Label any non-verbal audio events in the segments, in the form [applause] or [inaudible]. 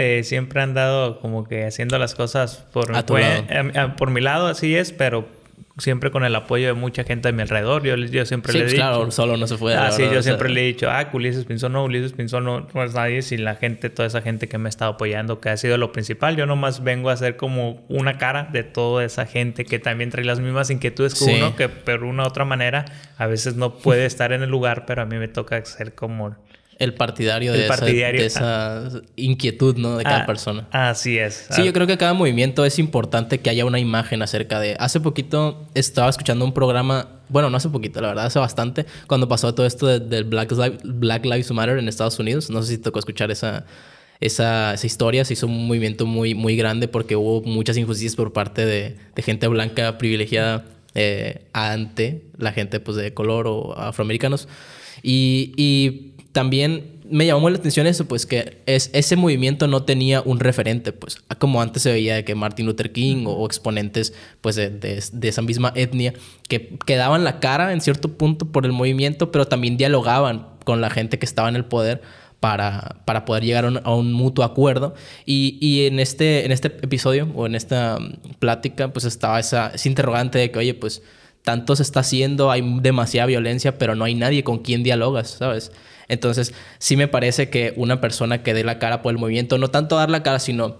Eh, siempre han dado como que haciendo las cosas por, mi, em, em, por mi lado, así es, pero siempre con el apoyo de mucha gente a mi alrededor. Yo, siempre le he pues dicho. claro, solo no se puede. Ah, yo siempre le he dicho, ah, Ulises Pinzón no, Ulises Pinzón no, no es nadie sin la gente, toda esa gente que me ha estado apoyando, que ha sido lo principal. Yo nomás vengo a ser como una cara de toda esa gente que también trae las mismas inquietudes que uno, que por una u otra manera a veces no puede estar en el lugar, pero a mí me toca ser como el partidario, de, Esa, inquietud ¿no? de cada ah, persona. Así es. Sí, ah. yo creo que cada movimiento es importante que haya una imagen acerca de... Hace poquito estaba escuchando un programa, bueno, no hace poquito, la verdad, hace bastante, cuando pasó todo esto del Black, Lives Matter en Estados Unidos. No sé si tocó escuchar esa, esa, historia. Se hizo un movimiento muy, muy grande porque hubo muchas injusticias por parte de, gente blanca privilegiada eh, ante la gente pues, de color o afroamericanos. Y, y también me llamó la atención eso, pues que es, ese movimiento no tenía un referente, pues como antes se veía de que Martin Luther King o, exponentes pues de, de, esa misma etnia que, quedaban la cara en cierto punto por el movimiento, pero también dialogaban con la gente que estaba en el poder para, para poder llegar a un, mutuo acuerdo. Y, y, en, este, en este episodio o en esta mm, plática pues estaba esa, ese interrogante de que, oye, pues tanto se está haciendo, hay demasiada violencia, pero no hay nadie con quien dialogas, ¿sabes? Entonces, sí me parece que una persona que dé la cara por el movimiento, no tanto dar la cara, sino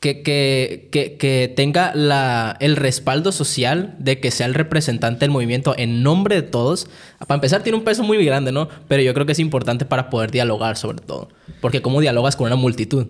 que, que, tenga el respaldo social de que sea el representante del movimiento en nombre de todos. Para empezar, tiene un peso muy grande, ¿no? Pero yo creo que es importante para poder dialogar sobre todo. Porque ¿cómo dialogas con una multitud?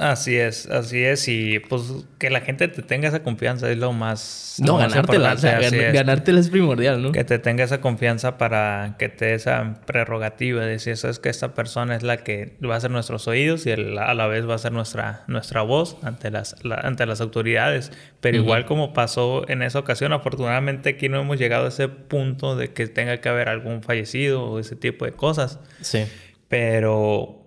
Así es, así es. Y pues que la gente te tenga esa confianza es lo más. No, ganártela. es. ganártela es primordial, ¿no? Que te tenga esa confianza para que te dé esa prerrogativa de decir, sabes que esta persona es la que va a ser nuestros oídos y a la vez va a ser nuestra, nuestra voz ante las, ante las autoridades. Pero igual como pasó en esa ocasión, afortunadamente aquí no hemos llegado a ese punto de que tenga que haber algún fallecido o ese tipo de cosas. Sí. Pero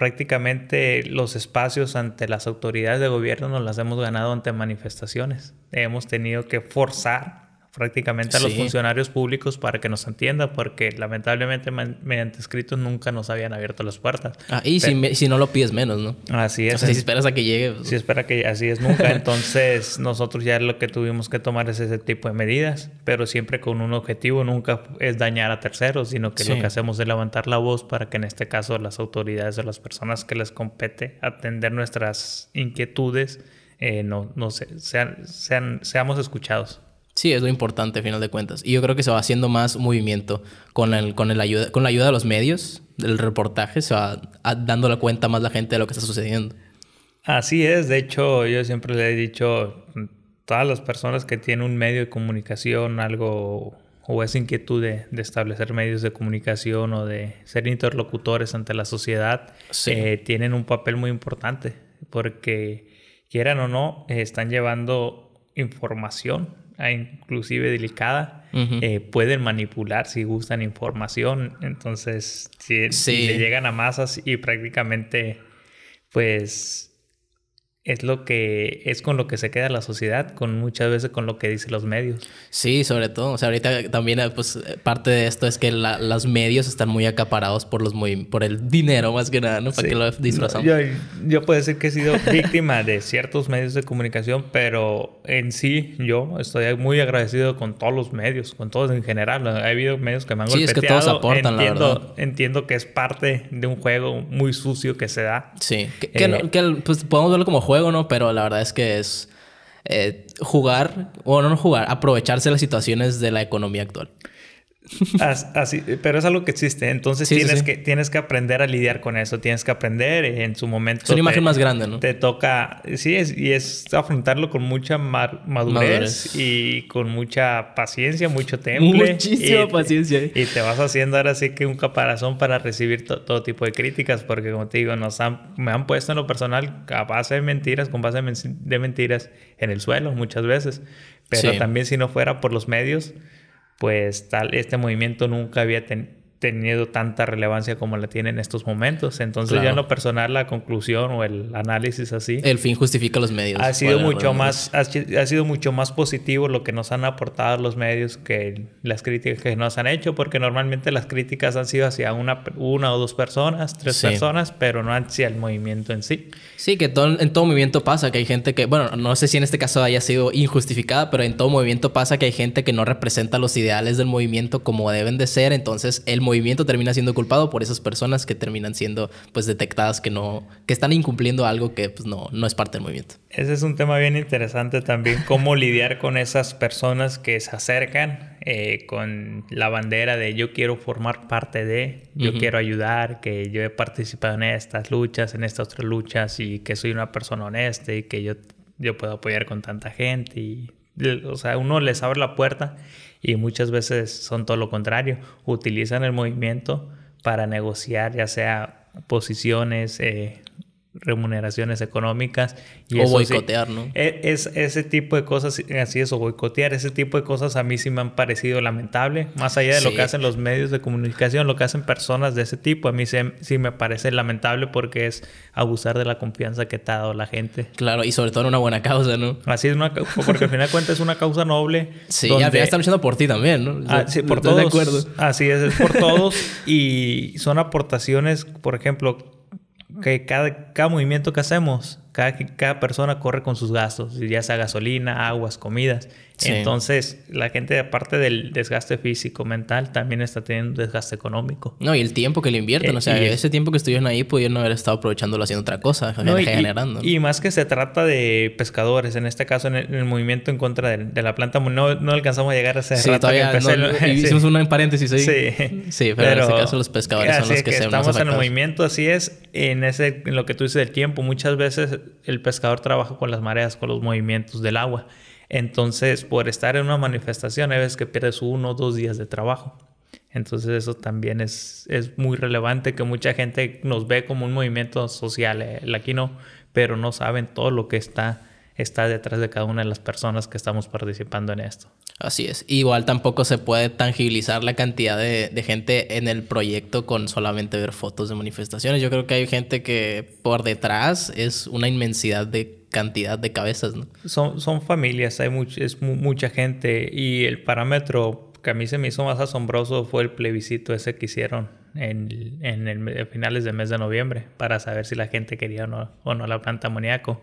prácticamente los espacios ante las autoridades de gobierno nos las hemos ganado ante manifestaciones. Hemos tenido que forzar prácticamente a los funcionarios públicos para que nos entienda, porque lamentablemente mediante escritos nunca nos habían abierto las puertas. Ah, y si, no lo pides menos, ¿no? Así es. O sea, si esperas a que llegue. Pues. Si espera que así es nunca. [laughs] Entonces nosotros ya lo que tuvimos que tomar es ese tipo de medidas, pero siempre con un objetivo, nunca es dañar a terceros, sino que lo que hacemos es levantar la voz para que en este caso las autoridades o las personas que les compete atender nuestras inquietudes eh, no, no sean, sean, seamos escuchados. Sí, es lo importante al final de cuentas. Y yo creo que se va haciendo más movimiento con, el, con, el ayuda, con la ayuda de los medios, del reportaje, se va dando la cuenta más la gente de lo que está sucediendo. Así es, de hecho yo siempre le he dicho, todas las personas que tienen un medio de comunicación, algo o esa inquietud de, establecer medios de comunicación o de ser interlocutores ante la sociedad, eh, tienen un papel muy importante, porque quieran o no, están llevando información Ah, inclusive delicada, eh, pueden manipular si gustan información. Entonces, si, si le llegan a masas y prácticamente, pues es lo que es con lo que se queda la sociedad, con muchas veces con lo que dicen los medios. Sí, sobre todo. O sea, ahorita también eh, pues, eh, parte de esto es que los medios están muy acaparados por los muy, por el dinero más que nada, ¿no? Para que lo disfrazamos. yo, yo, puedo decir que he sido víctima de ciertos medios de comunicación, pero en sí yo estoy muy agradecido con todos los medios, con todos en general. Ha habido medios que me han sí, Sí, es que todos aportan, entiendo, la verdad. Entiendo que es parte de un juego muy sucio que se da. Sí. Que, que, eh, pues, podemos verlo como juego, ¿no? Pero la verdad es que es eh, jugar, o no jugar, aprovecharse las situaciones de la economía actual. Así, pero es algo que existe. Entonces tienes, Que, tienes que aprender a lidiar con eso. Tienes que aprender eh, en su momento. Es una imagen más grande, ¿no? Te toca. Sí, y es afrontarlo con mucha madurez, y con mucha paciencia, mucho temple. Muchísima paciencia. Y te vas haciendo ahora sí que un caparazón para recibir todo tipo de críticas. Porque, como te digo, nos me han puesto en lo personal a base de mentiras, con base de mentiras en el suelo muchas veces. Pero también, si no fuera por los medios pues tal, este movimiento nunca había tenido tenido tanta relevancia como la tiene en estos momentos. Entonces, ya en lo personal, la conclusión o el análisis así. El fin justifica los medios. Ha sido, mucho, más, ha, sido mucho más positivo lo que nos han aportado los medios que las críticas que nos han hecho, porque normalmente las críticas han sido hacia una, una o dos personas, tres personas, pero no hacia el movimiento en sí. Sí, que en todo movimiento pasa que hay gente que, bueno, no sé si en este caso haya sido injustificada, pero en todo movimiento pasa que hay gente que no representa los ideales del movimiento como deben de ser. Entonces, el movimiento termina siendo culpado por esas personas que terminan siendo pues detectadas que no, que están incumpliendo algo que pues, no, no es parte del movimiento. Ese es un tema bien interesante también, cómo lidiar con esas personas que se acercan eh, con la bandera de yo quiero formar parte de, yo quiero ayudar, que yo he participado en estas luchas, en estas otras luchas y que soy una persona honesta y que yo, yo puedo apoyar con tanta gente y o sea, uno les abre la puerta y muchas veces son todo lo contrario, utilizan el movimiento para negociar ya sea posiciones, eh, remuneraciones económicas. Y o boicotear, ¿no? E, es, ese tipo de cosas, así es, o boicotear, ese tipo de cosas a mí sí me han parecido lamentable, más allá de lo que hacen los medios de comunicación, lo que hacen personas de ese tipo, a mí sí me parece lamentable porque es abusar de la confianza que te ha dado la gente. Claro, y sobre todo en una buena causa, ¿no? Así es, porque al final de cuentas es una causa noble. [laughs] Sí, ya están luchando por ti también, ¿no? Ah, sí, por todos. acuerdo. Así es, es por todos y son aportaciones, por ejemplo, que cada, cada movimiento que hacemos cada, persona corre con sus gastos, ya sea gasolina, aguas, comidas. Entonces, la gente, aparte del desgaste físico, mental, también está teniendo desgaste económico. No, y el tiempo que le invierten. Eh, o sea, ese tiempo que estuvieron ahí pudieron haber estado aprovechándolo haciendo otra cosa, y, generando. Y, más que se trata de pescadores, en este caso, en el, movimiento en contra de, la planta, no, alcanzamos a llegar a ese sí, todavía [laughs] Hicimos una en paréntesis ahí. Sí. pero, en este caso, los pescadores son los que, Estamos en el movimiento, así es. En, ese, en lo que tú dices del tiempo, muchas veces el pescador trabaja con las mareas, con los movimientos del agua. Entonces, por estar en una manifestación, a veces que pierdes uno o dos días de trabajo. Entonces, eso también es, muy relevante que mucha gente nos ve como un movimiento social, eh, el aquí no, pero no saben todo lo que está está detrás de cada una de las personas que estamos participando en esto. Así es. Igual tampoco se puede tangibilizar la cantidad de, gente en el proyecto con solamente ver fotos de manifestaciones. Yo creo que hay gente que por detrás es una inmensidad de cantidad de cabezas, Son, familias, hay mucha gente y el parámetro que a mí se me hizo más asombroso fue el plebiscito ese que hicieron en, finales del mes de noviembre para saber si la gente quería o no, o no la planta amoníaco.